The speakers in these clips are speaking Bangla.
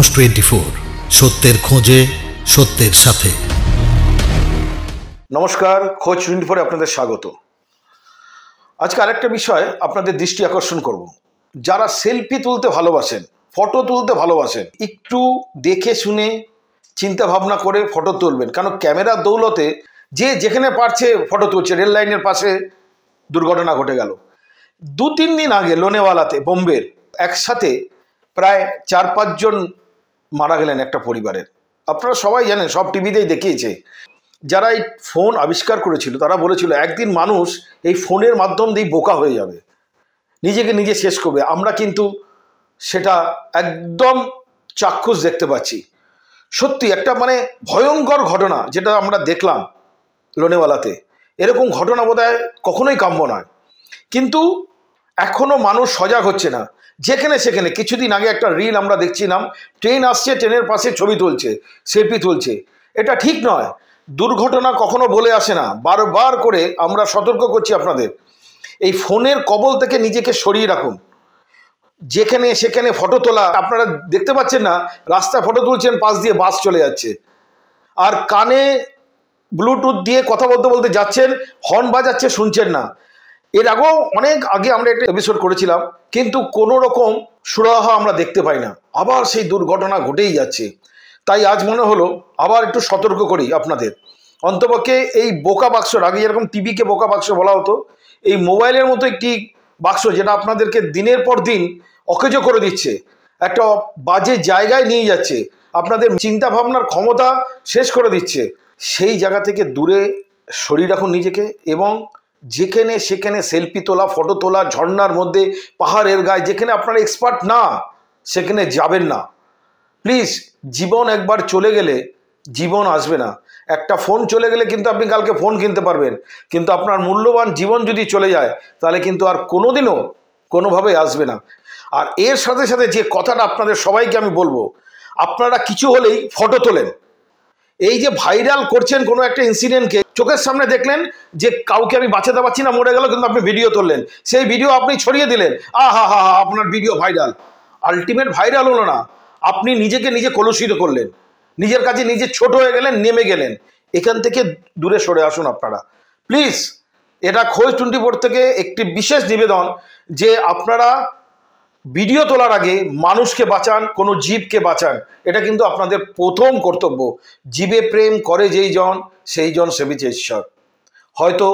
মানুষ টোয়েন্টি ফোর সত্যের খোঁজে সত্যের সাথে নমস্কার খোঁজ টোয়েন্টি ফোরে আপনাদের স্বাগত আজকে আরেকটা বিষয় আপনাদের দৃষ্টি আকর্ষণ করব। যারা সেলফি তুলতে ভালোবাসেন ফটো তুলতে ভালোবাসেন একটু দেখে শুনে চিন্তা ভাবনা করে ফটো তুলবেন কারণ ক্যামেরার দৌলতে যে যেখানে পারছে ফটো তুলছে রেল লাইনের পাশে দুর্ঘটনা ঘটে গেল দু তিন দিন আগে লোনেওয়ালাতে বোম্বের একসাথে প্রায় চার পাঁচজন মারা গেলেন একটা পরিবারের আপনারা সবাই জানেন সব টিভিতেই দেখিয়েছে যারা এই ফোন আবিষ্কার করেছিল তারা বলেছিল একদিন মানুষ এই ফোনের মাধ্যম দিয়ে বোকা হয়ে যাবে নিজেকে নিজে শেষ করবে আমরা কিন্তু সেটা একদম চাক্ষুষ দেখতে পাচ্ছি সত্যি একটা মানে ভয়ঙ্কর ঘটনা যেটা আমরা দেখলাম লোনেওয়ালাতে এরকম ঘটনা বোধ কখনোই কাম্য নয় কিন্তু এখনও মানুষ সজাগ হচ্ছে না যেখানে সেখানে কিছুদিন আগে একটা রিল আমরা দেখছিলাম ট্রেন আসছে ট্রেনের পাশে ছবি তুলছে সেলফি তুলছে এটা ঠিক নয় দুর্ঘটনা কখনো বলে আসে না বারবার করে আমরা সতর্ক করছি আপনাদের এই ফোনের কবল থেকে নিজেকে সরিয়ে রাখুন যেখানে সেখানে ফটো তোলা আপনারা দেখতে পাচ্ছেন না রাস্তায় ফটো তুলছেন পাশ দিয়ে বাস চলে যাচ্ছে আর কানে ব্লুটুথ দিয়ে কথা বলতে বলতে যাচ্ছেন হর্ন বাজাচ্ছে শুনছেন না এর আগেও অনেক আগে আমরা একটা এপিসোড করেছিলাম কিন্তু কোনো রকম সুরাহা আমরা দেখতে পাই না আবার সেই দুর্ঘটনা ঘটেই যাচ্ছে তাই আজ মনে হলো আবার একটু সতর্ক করি আপনাদের অন্তপক্ষে এই বোকা বাক্স আগে যেরকম টিভিকে বোকা বাক্স বলা হতো এই মোবাইলের মতো একটি বাক্স যেটা আপনাদেরকে দিনের পর দিন অকেজ করে দিচ্ছে একটা বাজে জায়গায় নিয়ে যাচ্ছে আপনাদের চিন্তা ভাবনার ক্ষমতা শেষ করে দিচ্ছে সেই জায়গা থেকে দূরে শরীর রাখুন নিজেকে এবং যেখানে সেখানে সেলফি তোলা ফটো তোলা ঝর্নার মধ্যে পাহাড়ের গায়ে যেখানে আপনারা এক্সপার্ট না সেখানে যাবেন না প্লিজ জীবন একবার চলে গেলে জীবন আসবে না একটা ফোন চলে গেলে কিন্তু আপনি কালকে ফোন কিনতে পারবেন কিন্তু আপনার মূল্যবান জীবন যদি চলে যায় তাহলে কিন্তু আর কোনোদিনও কোনোভাবে আসবে না আর এর সাথে সাথে যে কথাটা আপনাদের সবাইকে আমি বলবো আপনারা কিছু হলেই ফটো তোলেন এই যে ভাইরাল করছেন কোনো একটা ইনসিডেন্টকে চোখের সামনে দেখলেন যে কাউকে আমি বাঁচাতে পারছি না মরে গেল কিন্তু আপনি ভিডিও তুললেন সেই ভিডিও আপনি ছড়িয়ে দিলেন হা হা হা আপনার ভিডিও ভাইরাল আলটিমেট ভাইরাল হলো না আপনি নিজেকে নিজে কলুষিত করলেন নিজের কাছে নিজে ছোট হয়ে গেলেন নেমে গেলেন এখান থেকে দূরে সরে আসুন আপনারা প্লিজ এটা খোঁজ টোয়েন্টি ফোর থেকে একটি বিশেষ নিবেদন যে আপনারা ভিডিও তোলার আগে মানুষকে বাঁচান কোনো জীবকে বাঁচান এটা কিন্তু আপনাদের প্রথম কর্তব্য জীবে প্রেম করে যেই জন সেই জন সেবিছে ঈশ্বর হয়তো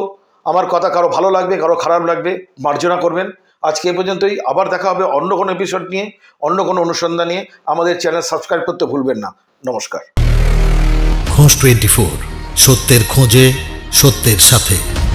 আমার কথা কারো ভালো লাগবে কারো খারাপ লাগবে মার্জনা করবেন আজকে এ পর্যন্তই আবার দেখা হবে অন্য কোনো এপিসোড নিয়ে অন্য কোনো অনুসন্ধান নিয়ে আমাদের চ্যানেল সাবস্ক্রাইব করতে ভুলবেন না নমস্কার খোঁজ টোয়েন্টি ফোর সত্যের খোঁজে সত্যের সাথে